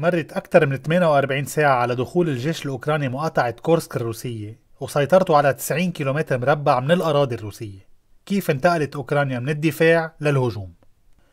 مرت أكثر من 48 ساعة على دخول الجيش الأوكراني مقاطعة كورسك الروسية وسيطرته على 90 كيلومتر مربع من الأراضي الروسية كيف انتقلت أوكرانيا من الدفاع للهجوم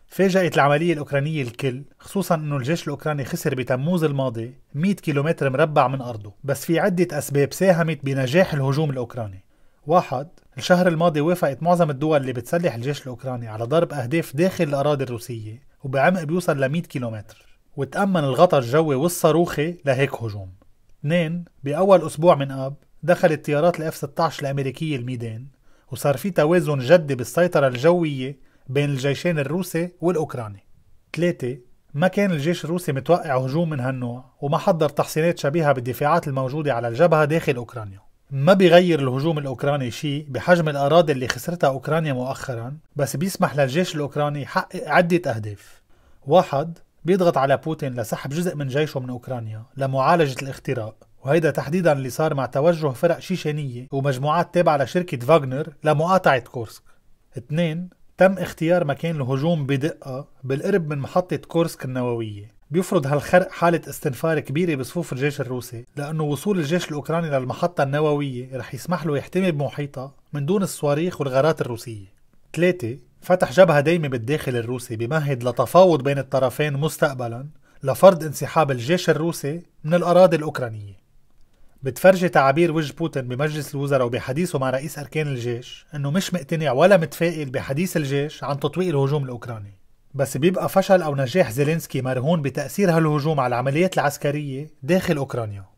فاجأت العملية الأوكرانية الكل خصوصا أنه الجيش الأوكراني خسر بتموز الماضي 100 كيلومتر مربع من أرضه بس في عدة أسباب ساهمت بنجاح الهجوم الأوكراني واحد الشهر الماضي وافقت معظم الدول اللي بتسلح الجيش الأوكراني على ضرب أهداف داخل الأراضي الروسية وبعمق بيوصل ل 100 كيلومتر وتأمن الغطا الجوي والصاروخي لهيك هجوم اثنين بأول أسبوع من آب دخلت طيارات الاف 16 الأمريكية الميدان وصار في توازن جدي بالسيطرة الجوية بين الجيشين الروسي والأوكراني ثلاثة ما كان الجيش الروسي متوقع هجوم من هالنوع وما حضر تحصينات شبيهة بالدفاعات الموجودة على الجبهة داخل أوكرانيا ما بيغير الهجوم الأوكراني شيء بحجم الأراضي اللي خسرتها أوكرانيا مؤخرا بس بيسمح للجيش الأوكراني يحقق عدة أهداف واحد بيضغط على بوتين لسحب جزء من جيشه من أوكرانيا لمعالجة الاختراق وهيدا تحديدا اللي صار مع توجه فرق شيشانية ومجموعات تابعة لشركة فاغنر لمقاطعة كورسك اثنين تم اختيار مكان الهجوم بدقة بالقرب من محطة كورسك النووية بيفرض هالخرق حالة استنفار كبيرة بصفوف الجيش الروسي لأنه وصول الجيش الأوكراني للمحطة النووية رح يسمح له يحتمي بمحيطها من دون الصواريخ والغارات الروسية ثلاثة فتح جبهة دايمة بالداخل الروسي بمهد لتفاوض بين الطرفين مستقبلا لفرض انسحاب الجيش الروسي من الأراضي الأوكرانية بتفرجي تعابير وجه بوتين بمجلس الوزراء وبحديثه مع رئيس أركان الجيش أنه مش مقتنع ولا متفائل بحديث الجيش عن تطويق الهجوم الأوكراني بس بيبقى فشل أو نجاح زيلينسكي مرهون بتأثير هالهجوم على العمليات العسكرية داخل أوكرانيا